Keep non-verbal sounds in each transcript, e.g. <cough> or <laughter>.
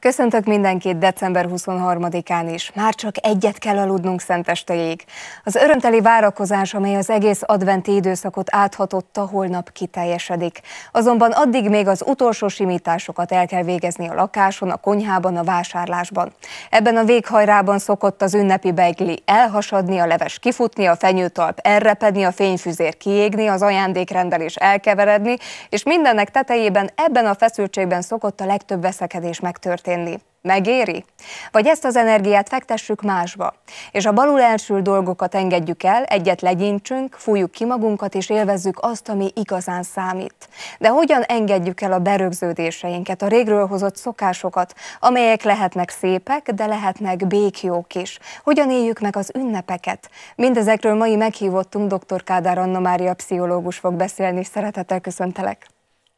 Köszöntök mindenkit december 23-án is. Már csak egyet kell aludnunk szentestéig. Az örömteli várakozás, amely az egész adventi időszakot áthatotta, holnap kiteljesedik. Azonban addig még az utolsó simításokat el kell végezni a lakáson, a konyhában, a vásárlásban. Ebben a véghajrában szokott az ünnepi begli elhasadni, a leves kifutni, a fenyőtalp elrepedni, a fényfüzér kiégni, az ajándékrendelés elkeveredni, és mindennek tetejében ebben a feszültségben szokott a legtöbb veszekedés megtörténni történni. Megéri? Vagy ezt az energiát fektessük másba, és a balul első dolgokat engedjük el, egyet legyintsünk, fújjuk ki magunkat, és élvezzük azt, ami igazán számít. De hogyan engedjük el a berögződéseinket, a régről hozott szokásokat, amelyek lehetnek szépek, de lehetnek békjók is? Hogyan éljük meg az ünnepeket? Mindezekről mai meghívottunk dr. Kádár Anna Mária pszichológus fog beszélni, és szeretettel köszöntelek.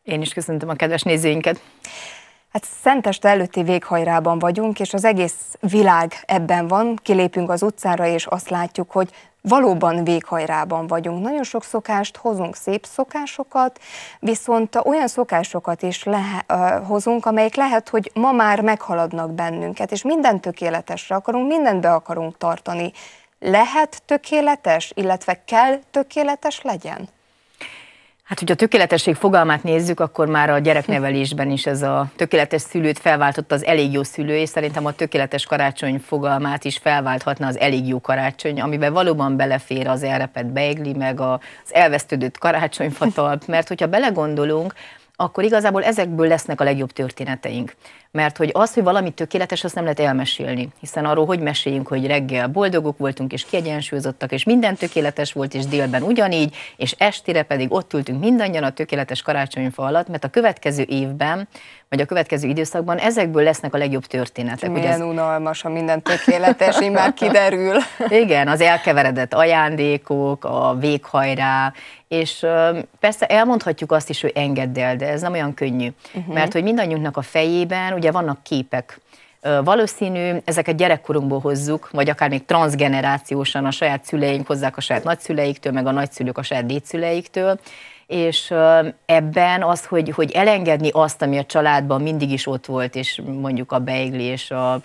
Én is köszöntöm a kedves nézőinket. Hát szenteste előtti véghajrában vagyunk, és az egész világ ebben van. Kilépünk az utcára, és azt látjuk, hogy valóban véghajrában vagyunk. Nagyon sok szokást hozunk, szép szokásokat, viszont olyan szokásokat is uh, hozunk, amelyek lehet, hogy ma már meghaladnak bennünket, és minden tökéletesre akarunk, mindent be akarunk tartani. Lehet tökéletes, illetve kell tökéletes legyen? Hát, hogyha a tökéletesség fogalmát nézzük, akkor már a gyereknevelésben is ez a tökéletes szülőt felváltotta az elég jó szülő, és szerintem a tökéletes karácsony fogalmát is felválthatna az elég jó karácsony, amiben valóban belefér az elrepet beigli, meg az elvesztődött karácsonyfatalp, mert hogyha belegondolunk, akkor igazából ezekből lesznek a legjobb történeteink. Mert hogy az, hogy valami tökéletes, azt nem lehet elmesélni. Hiszen arról, hogy meséljünk, hogy reggel boldogok voltunk, és kiegyensúlyozottak, és minden tökéletes volt, és délben ugyanígy, és estére pedig ott ültünk mindannyian a tökéletes karácsonyfa alatt, mert a következő évben, vagy a következő időszakban ezekből lesznek a legjobb történetek. Milyen ez... unalmas, ha minden tökéletes, így már kiderül. <laughs> Igen, az elkeveredett ajándékok, a véghajrá, és persze elmondhatjuk azt is, hogy engedd el, de ez nem olyan könnyű, uh-huh. mert hogy mindannyiunknak a fejében ugye vannak képek, valószínű, ezeket gyerekkorunkból hozzuk, vagy akár még transgenerációsan a saját szüleink hozzák a saját nagyszüleiktől, meg a nagyszülők a saját dédszüleiktől, és ebben az, hogy, hogy elengedni azt, ami a családban mindig is ott volt, és mondjuk a beigli és a,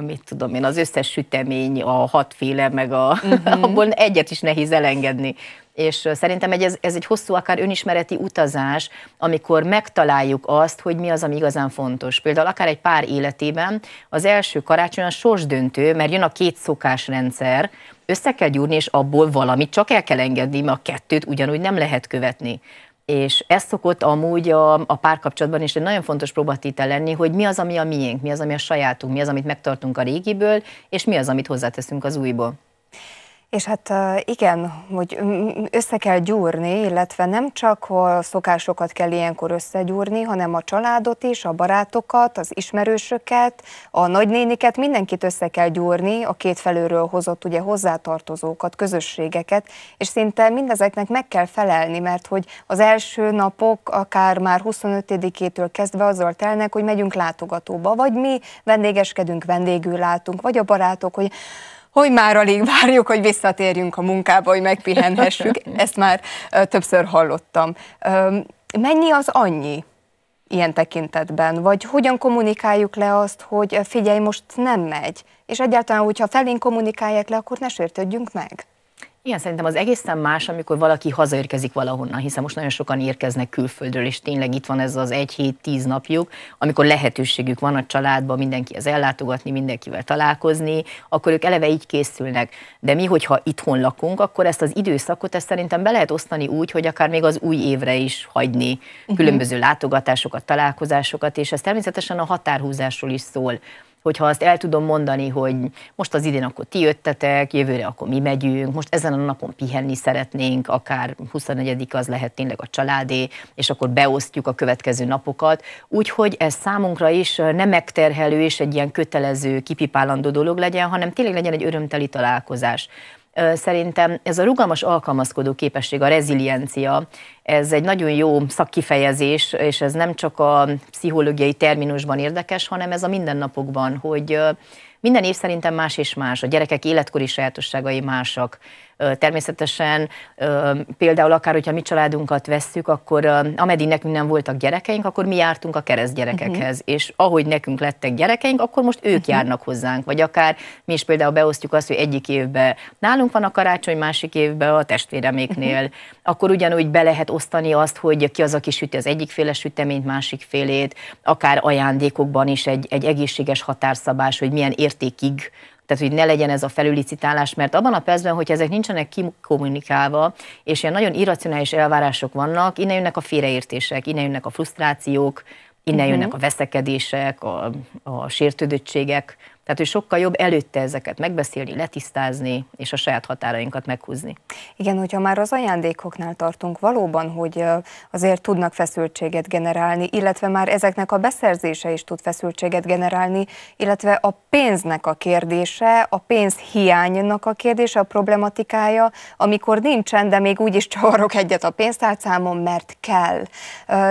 mit tudom én, az összes sütemény, a hatféle, meg a, uh-huh. <laughs> abból egyet is nehéz elengedni és szerintem ez, ez egy hosszú, akár önismereti utazás, amikor megtaláljuk azt, hogy mi az, ami igazán fontos. Például akár egy pár életében az első karácsony a sorsdöntő, mert jön a két szokásrendszer, össze kell gyúrni, és abból valamit csak el kell engedni, mert a kettőt ugyanúgy nem lehet követni. És ez szokott amúgy a, a párkapcsolatban is egy nagyon fontos próbatétel lenni, hogy mi az, ami a miénk, mi az, ami a sajátunk, mi az, amit megtartunk a régiből, és mi az, amit hozzáteszünk az újból. És hát igen, hogy össze kell gyúrni, illetve nem csak a szokásokat kell ilyenkor összegyúrni, hanem a családot is, a barátokat, az ismerősöket, a nagynéniket, mindenkit össze kell gyúrni, a két felőről hozott ugye hozzátartozókat, közösségeket, és szinte mindezeknek meg kell felelni, mert hogy az első napok akár már 25-től kezdve azzal telnek, hogy megyünk látogatóba, vagy mi vendégeskedünk, vendégül látunk, vagy a barátok, hogy hogy már alig várjuk, hogy visszatérjünk a munkába, hogy megpihenhessük. <laughs> Ezt már többször hallottam. Mennyi az annyi ilyen tekintetben? Vagy hogyan kommunikáljuk le azt, hogy figyelj, most nem megy? És egyáltalán, hogyha felén kommunikálják le, akkor ne sértődjünk meg? Igen, szerintem az egészen más, amikor valaki hazaérkezik valahonnan, hiszen most nagyon sokan érkeznek külföldről, és tényleg itt van ez az egy hét, tíz napjuk, amikor lehetőségük van a családban mindenkihez ellátogatni, mindenkivel találkozni, akkor ők eleve így készülnek. De mi, hogyha itthon lakunk, akkor ezt az időszakot ezt szerintem be lehet osztani úgy, hogy akár még az új évre is hagyni mhm. különböző látogatásokat, találkozásokat, és ez természetesen a határhúzásról is szól hogyha azt el tudom mondani, hogy most az idén akkor ti jöttetek, jövőre akkor mi megyünk, most ezen a napon pihenni szeretnénk, akár 24 az lehet tényleg a családé, és akkor beosztjuk a következő napokat. Úgyhogy ez számunkra is nem megterhelő és egy ilyen kötelező, kipipálandó dolog legyen, hanem tényleg legyen egy örömteli találkozás szerintem ez a rugalmas alkalmazkodó képesség, a reziliencia, ez egy nagyon jó szakkifejezés, és ez nem csak a pszichológiai terminusban érdekes, hanem ez a mindennapokban, hogy minden év szerintem más és más, a gyerekek életkori sajátosságai másak. Természetesen például akár, hogyha mi családunkat vesszük, akkor ameddig nekünk nem voltak gyerekeink, akkor mi jártunk a kereszt gyerekekhez, uh-huh. és ahogy nekünk lettek gyerekeink, akkor most ők uh-huh. járnak hozzánk, vagy akár mi is például beosztjuk azt, hogy egyik évben nálunk van a karácsony, másik évben a testvéreméknél. Uh-huh akkor ugyanúgy be lehet osztani azt, hogy ki az, aki süti az féle süteményt, másik félét, akár ajándékokban is egy, egy egészséges határszabás, hogy milyen értékig tehát, hogy ne legyen ez a felülicitálás, mert abban a percben, hogy ezek nincsenek kommunikálva, és ilyen nagyon irracionális elvárások vannak, innen jönnek a félreértések, innen jönnek a frusztrációk, innen uh-huh. jönnek a veszekedések, a, a sértődöttségek, tehát, hogy sokkal jobb előtte ezeket megbeszélni, letisztázni, és a saját határainkat meghúzni. Igen, hogyha már az ajándékoknál tartunk valóban, hogy azért tudnak feszültséget generálni, illetve már ezeknek a beszerzése is tud feszültséget generálni, illetve a pénznek a kérdése, a pénz hiánynak a kérdése, a problematikája, amikor nincsen, de még úgyis csavarok egyet a pénztárcámon, mert kell.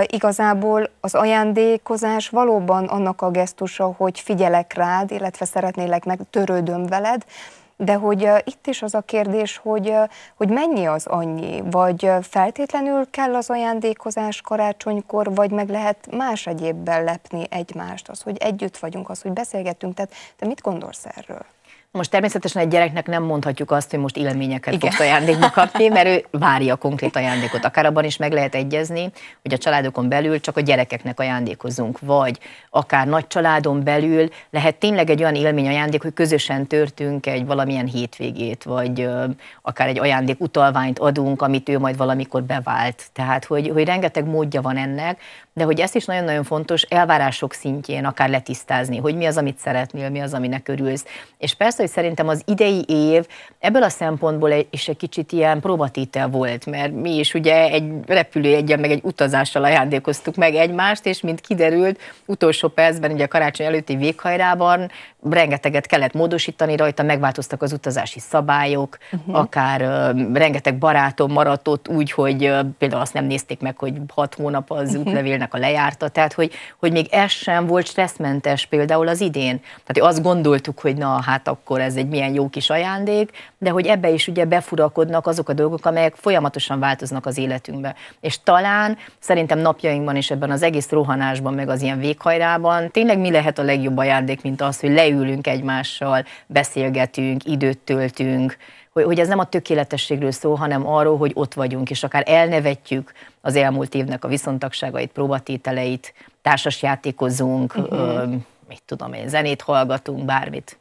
igazából az ajándékozás valóban annak a gesztusa, hogy figyelek rád, illetve szeretnélek meg, törődöm veled, de hogy itt is az a kérdés, hogy, hogy mennyi az annyi, vagy feltétlenül kell az ajándékozás karácsonykor, vagy meg lehet más egyébben lepni egymást, az, hogy együtt vagyunk, az, hogy beszélgetünk, tehát te mit gondolsz erről? Most természetesen egy gyereknek nem mondhatjuk azt, hogy most élményeket Igen. fogsz ajándékba kapni, mert ő várja konkrét ajándékot. Akár abban is meg lehet egyezni, hogy a családokon belül csak a gyerekeknek ajándékozunk, vagy akár nagy családon belül lehet tényleg egy olyan ajándék, hogy közösen törtünk egy valamilyen hétvégét, vagy akár egy ajándék utalványt adunk, amit ő majd valamikor bevált. Tehát, hogy, hogy rengeteg módja van ennek, de hogy ezt is nagyon-nagyon fontos elvárások szintjén akár letisztázni, hogy mi az, amit szeretnél, mi az, aminek örülsz. És persze azt, hogy szerintem az idei év ebből a szempontból is egy kicsit ilyen próbatétel volt, mert mi is ugye egy repülőjegyen, meg egy utazással ajándékoztuk meg egymást, és mint kiderült, utolsó percben, ugye a karácsony előtti véghajrában rengeteget kellett módosítani rajta, megváltoztak az utazási szabályok, uh-huh. akár uh, rengeteg barátom maradt ott úgy, hogy uh, például azt nem nézték meg, hogy hat hónap az uh-huh. útlevélnek a lejárta, tehát hogy, hogy még ez sem volt stresszmentes például az idén. Tehát azt gondoltuk, hogy na hát akkor akkor ez egy milyen jó kis ajándék, de hogy ebbe is ugye befurakodnak azok a dolgok, amelyek folyamatosan változnak az életünkben. És talán szerintem napjainkban is ebben az egész rohanásban, meg az ilyen véghajrában tényleg mi lehet a legjobb ajándék, mint az, hogy leülünk egymással, beszélgetünk, időt töltünk, hogy, hogy ez nem a tökéletességről szól, hanem arról, hogy ott vagyunk, és akár elnevetjük az elmúlt évnek a viszontagságait, próbatételeit, társasjátékozunk, uh-huh. ö, mit tudom én, zenét hallgatunk, bármit.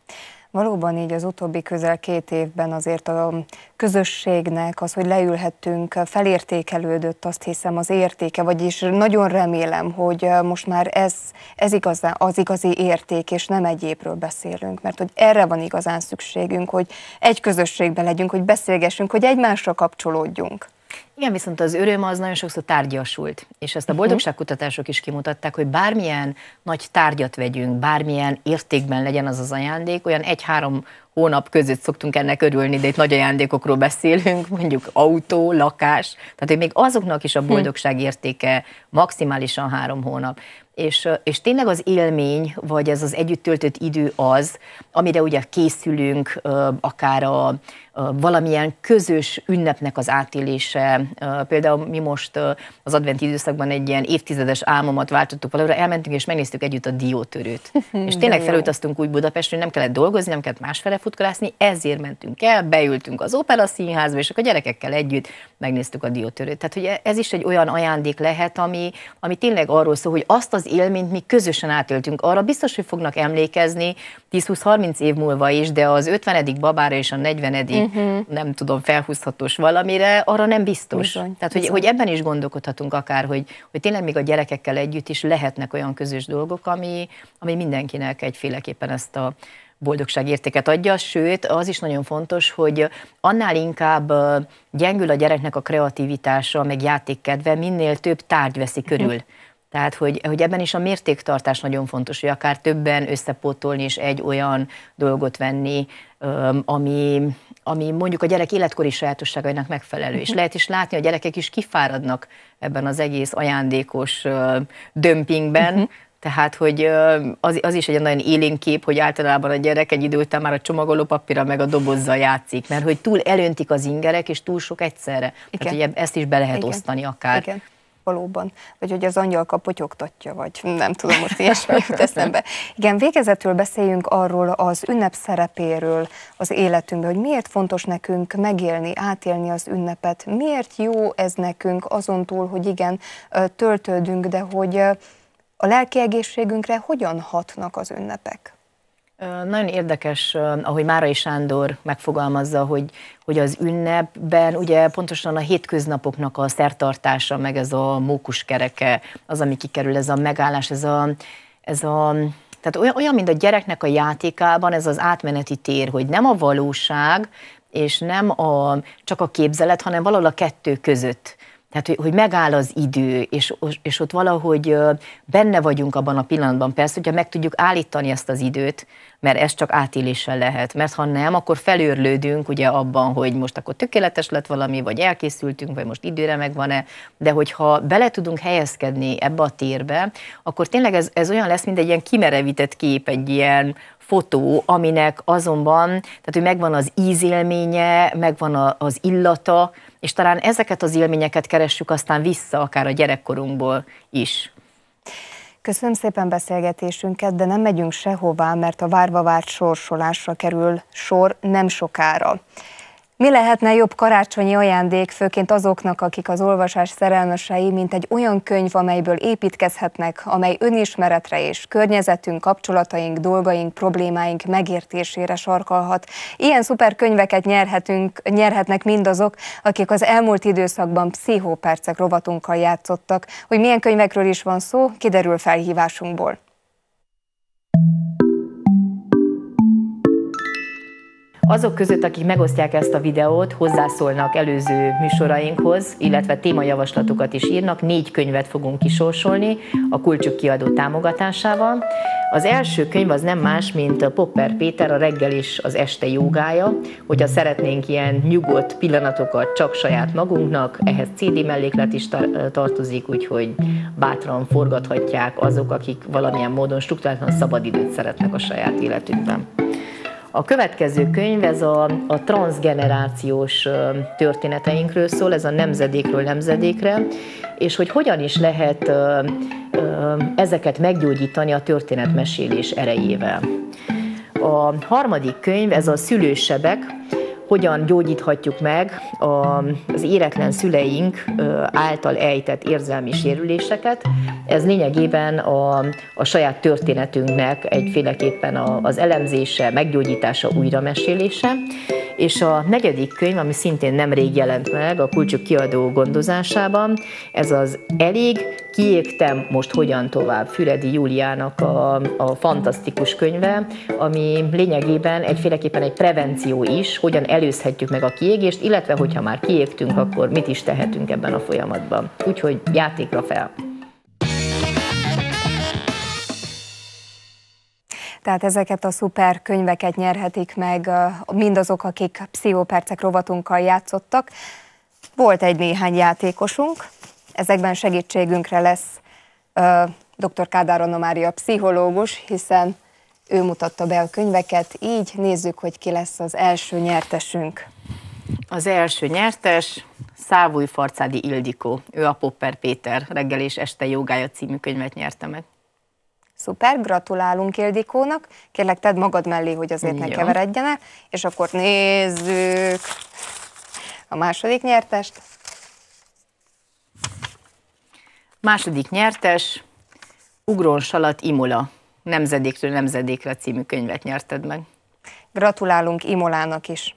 Valóban így az utóbbi közel két évben azért a közösségnek az, hogy leülhettünk, felértékelődött azt hiszem az értéke, vagyis nagyon remélem, hogy most már ez, ez igazán, az igazi érték, és nem egyébről beszélünk, mert hogy erre van igazán szükségünk, hogy egy közösségben legyünk, hogy beszélgessünk, hogy egymásra kapcsolódjunk. Igen, viszont az öröm az nagyon sokszor tárgyasult, és ezt a mhm. boldogságkutatások is kimutatták, hogy bármilyen nagy tárgyat vegyünk, bármilyen értékben legyen az az ajándék, olyan egy-három hónap között szoktunk ennek örülni, de itt nagy ajándékokról beszélünk, <laughs> mondjuk autó, lakás, tehát hogy még azoknak is a hm. boldogság értéke maximálisan három hónap és, és tényleg az élmény, vagy ez az együtt töltött idő az, amire ugye készülünk, akár a, a valamilyen közös ünnepnek az átélése. Például mi most az adventi időszakban egy ilyen évtizedes álmomat váltottuk valóra, elmentünk és megnéztük együtt a diótörőt. <laughs> és tényleg felültöztünk úgy Budapestről, hogy nem kellett dolgozni, nem kellett másfele futkolászni, ezért mentünk el, beültünk az opera színházba, és akkor a gyerekekkel együtt megnéztük a diótörőt. Tehát, hogy ez is egy olyan ajándék lehet, ami, ami tényleg arról szól, hogy azt az élményt mi közösen átöltünk. Arra biztos, hogy fognak emlékezni 10-20-30 év múlva is, de az 50. babára és a 40. Uh-huh. Mhm. nem tudom, felhúzhatós valamire, arra nem biztos. Bizony, Tehát, bizony. Hogy, hogy ebben is gondolkodhatunk akár, hogy, hogy tényleg még a gyerekekkel együtt is lehetnek olyan közös dolgok, ami, ami mindenkinek egyféleképpen ezt a boldogság értéket adja, sőt, az is nagyon fontos, hogy annál inkább gyengül a gyereknek a kreativitása, meg játékkedve, minél több tárgy veszi körül. Mhm. Tehát, hogy, hogy ebben is a mértéktartás nagyon fontos, hogy akár többen összepótolni és egy olyan dolgot venni, ami, ami mondjuk a gyerek életkori sajátosságainak megfelelő. És mhm. lehet is látni, a gyerekek is kifáradnak ebben az egész ajándékos dömpingben, mhm. tehát, hogy az, az is egy nagyon élénk kép, hogy általában a gyerek egy idő után már a csomagoló papírra meg a dobozzal játszik, mert hogy túl elöntik az ingerek, és túl sok egyszerre. Igen. Tehát, hogy ezt is be lehet Igen. osztani akár. Igen valóban, vagy hogy az angyalka kapotyogtatja, vagy nem tudom, most <laughs> ilyesmi jut eszembe. Igen, végezetül beszéljünk arról az ünnep szerepéről az életünkben, hogy miért fontos nekünk megélni, átélni az ünnepet, miért jó ez nekünk azon túl, hogy igen, töltődünk, de hogy a lelki egészségünkre hogyan hatnak az ünnepek? Nagyon érdekes, ahogy Márai Sándor megfogalmazza, hogy, hogy az ünnepben ugye pontosan a hétköznapoknak a szertartása, meg ez a kereke, az, ami kikerül, ez a megállás, ez a, ez a tehát olyan, olyan, mint a gyereknek a játékában ez az átmeneti tér, hogy nem a valóság, és nem a, csak a képzelet, hanem valahol a kettő között tehát, hogy, hogy megáll az idő, és, és ott valahogy benne vagyunk abban a pillanatban. Persze, hogyha meg tudjuk állítani ezt az időt, mert ez csak átéléssel lehet. Mert ha nem, akkor felőrlődünk ugye abban, hogy most akkor tökéletes lett valami, vagy elkészültünk, vagy most időre megvan-e, de hogyha bele tudunk helyezkedni ebbe a térbe, akkor tényleg ez, ez olyan lesz, mint egy ilyen kimerevített kép, egy ilyen fotó, aminek azonban, tehát hogy megvan az ízélménye, megvan a, az illata, és talán ezeket az élményeket keressük aztán vissza, akár a gyerekkorunkból is. Köszönöm szépen beszélgetésünket, de nem megyünk sehová, mert a várva várt sorsolásra kerül sor nem sokára. Mi lehetne jobb karácsonyi ajándék, főként azoknak, akik az olvasás szerelmesei, mint egy olyan könyv, amelyből építkezhetnek, amely önismeretre és környezetünk, kapcsolataink, dolgaink, problémáink megértésére sarkalhat. Ilyen szuper könyveket nyerhetünk, nyerhetnek mindazok, akik az elmúlt időszakban pszichópercek rovatunkkal játszottak. Hogy milyen könyvekről is van szó, kiderül felhívásunkból. Azok között, akik megosztják ezt a videót, hozzászólnak előző műsorainkhoz, illetve témajavaslatokat is írnak. Négy könyvet fogunk kisorsolni a Kulcsuk kiadó támogatásával. Az első könyv az nem más, mint Popper Péter, a reggel és az este jogája. Hogyha szeretnénk ilyen nyugodt pillanatokat csak saját magunknak, ehhez CD melléklet is tar- tartozik, úgyhogy bátran forgathatják azok, akik valamilyen módon struktúráltan szabadidőt szeretnek a saját életükben. A következő könyv, ez a, a transgenerációs történeteinkről szól, ez a nemzedékről nemzedékre, és hogy hogyan is lehet ezeket meggyógyítani a történetmesélés erejével. A harmadik könyv, ez a szülősebek, hogyan gyógyíthatjuk meg az éretlen szüleink által ejtett érzelmi sérüléseket. Ez lényegében a, a saját történetünknek egyféleképpen az elemzése, meggyógyítása, újra mesélése és a negyedik könyv, ami szintén nemrég jelent meg a Kulcsok kiadó gondozásában, ez az Elég, kiégtem most hogyan tovább, Füredi Júliának a, a fantasztikus könyve, ami lényegében egyféleképpen egy prevenció is, hogyan előzhetjük meg a kiégést, illetve hogyha már kiégtünk, akkor mit is tehetünk ebben a folyamatban. Úgyhogy játékra fel! Tehát ezeket a szuper könyveket nyerhetik meg mindazok, akik pszichópercek rovatunkkal játszottak. Volt egy néhány játékosunk, ezekben segítségünkre lesz uh, dr. Kádár Anomária pszichológus, hiszen ő mutatta be a könyveket, így nézzük, hogy ki lesz az első nyertesünk. Az első nyertes Szávúj Farcádi Ildikó, ő a Popper Péter reggel és este jogája című könyvet nyerte meg. Szuper, gratulálunk Ildikónak. Kérlek, tedd magad mellé, hogy azért ne keveredjen el. És akkor nézzük a második nyertest. Második nyertes, Ugron Salat Imola, Nemzedékről Nemzedékre című könyvet nyerted meg. Gratulálunk Imolának is.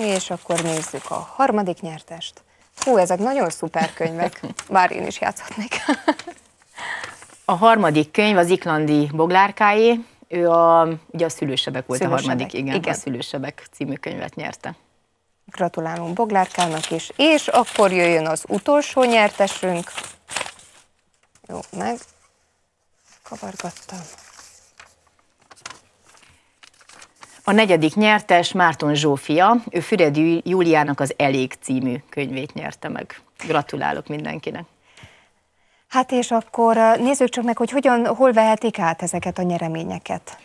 És akkor nézzük a harmadik nyertest. Hú, ezek nagyon szuper könyvek, <laughs> bár én is játszhatnék. A harmadik könyv az Iklandi Boglárkáé, ő a, ugye a Szülősebek volt szülősebek. a harmadik, igen, igen, a Szülősebek című könyvet nyerte. Gratulálunk Boglárkának is, és akkor jöjjön az utolsó nyertesünk. Jó, meg kavargattam. A negyedik nyertes Márton Zsófia, ő Füredi Júliának az Elég című könyvét nyerte meg. Gratulálok mindenkinek! Hát és akkor nézzük csak meg, hogy hogyan, hol vehetik át ezeket a nyereményeket.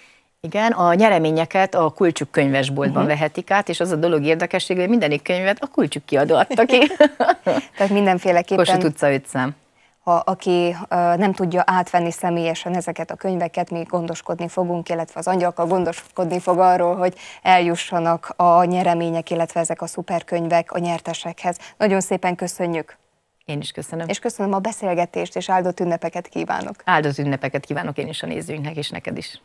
Igen, a nyereményeket a kulcsuk könyvesboltban uh-huh. vehetik át, és az a dolog érdekessége, hogy mindenik könyvet a kulcsuk kiadó adta ki. <laughs> Tehát mindenféleképpen... Kossuth utca 5 szám ha aki nem tudja átvenni személyesen ezeket a könyveket, mi gondoskodni fogunk, illetve az angyalka gondoskodni fog arról, hogy eljussanak a nyeremények, illetve ezek a szuperkönyvek a nyertesekhez. Nagyon szépen köszönjük! Én is köszönöm. És köszönöm a beszélgetést, és áldott ünnepeket kívánok. Áldott ünnepeket kívánok én is a nézőinknek, és neked is.